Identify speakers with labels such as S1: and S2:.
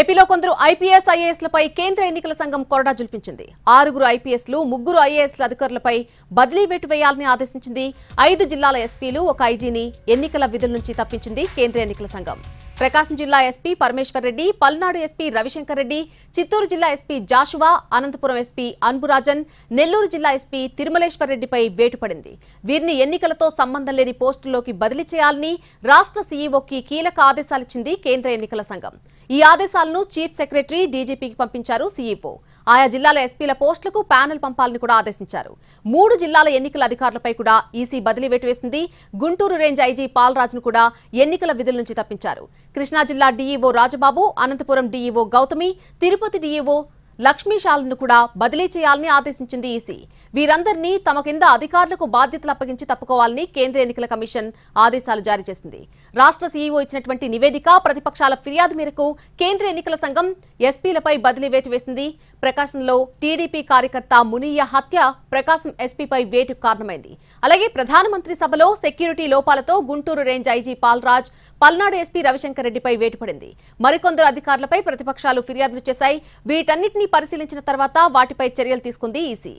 S1: ఏపీలో కొందరు ఐపీఎస్ ఐఏఎస్లపై కేంద్ర ఎన్నికల సంఘం కొరడా జుల్పించింది ఆరుగురు ఐపీఎస్లు ముగ్గురు ఐఏఎస్ల అధికారులపై బదిలీ వేటు వేయాలని ఆదేశించింది ఐదు జిల్లాల ఎస్పీలు ఒక ఐజీని ఎన్నికల విధుల నుంచి తప్పించింది కేంద్ర ఎన్నికల సంఘం ప్రకాశం జిల్లా ఎస్పీ పరమేశ్వర్ రెడ్డి పల్నాడు ఎస్పీ రవిశంకర్ రెడ్డి చిత్తూరు జిల్లా SP Joshua Anantapur SP Anburajan Nellore జిల్లా ఎస్పీ తిరుమలేశ్వర్ రెడ్డిపై వేటుపడింది వీరిని ఎన్నికలతో సంబంధం లేని పోస్టుల్లోకి బదిలీ చేయాలని రాష్ట్ర సీఈఓకి కీలక ఆదేశాలిచ్చింది కేంద్ర ఎన్నికల సంఘం ఈ ఆదేశాలను చీఫ్ సెక్రటరీ డీజీపీకి పంపించారు సీఈఓ ఆయా జిల్లాల ఎస్పీల పోస్టులకు ప్యానెల్ పంపాలని కూడా ఆదేశించారు మూడు జిల్లాల ఎన్నికల అధికారులపై కూడా ఈసీ బదిలీ వేటు వేసింది గుంటూరు రేంజ్ ఐజీ పాల్రాజ్ను కూడా ఎన్నికల విధుల నుంచి తప్పించారు కృష్ణా జిల్లా DEO Rajababu Anantapur DEO Gautami Tirupati DEO లక్ష్మీశాలను కూడా బదిలీ చేయాలని ఆదేశించింది ఈసీ వీరందరినీ తమ కింద అధికారులకు బాధ్యతలు అప్పగించి తప్పుకోవాలని కేంద్ర ఎన్నికల కమిషన్ ఆదేశాలు జారీ చేసింది రాష్ట్ర సీఈఓ ఇచ్చినటువంటి నివేదిక ప్రతిపక్షాల ఫిర్యాదు మేరకు కేంద్ర ఎన్నికల సంఘం ఎస్పీలపై బదిలీ వేటు వేసింది ప్రకాశంలో టీడీపీ కార్యకర్త మునియ హత్య ప్రకాశం ఎస్పీపై వేటు కారణమైంది అలాగే ప్రధానమంత్రి సభలో సెక్యూరిటీ లోపాలతో Guntur range IG Palraj Palnadu SP Ravishankar రెడ్డిపై వేటుపడింది మరికొందరు అధికారులపై ప్రతిపక్షాలు ఫిర్యాదులు చేశాయి వీటన్నిటినీ పరిశీలించిన తర్వాత వాటిపై చర్యలు తీసుకుంది ఈసీ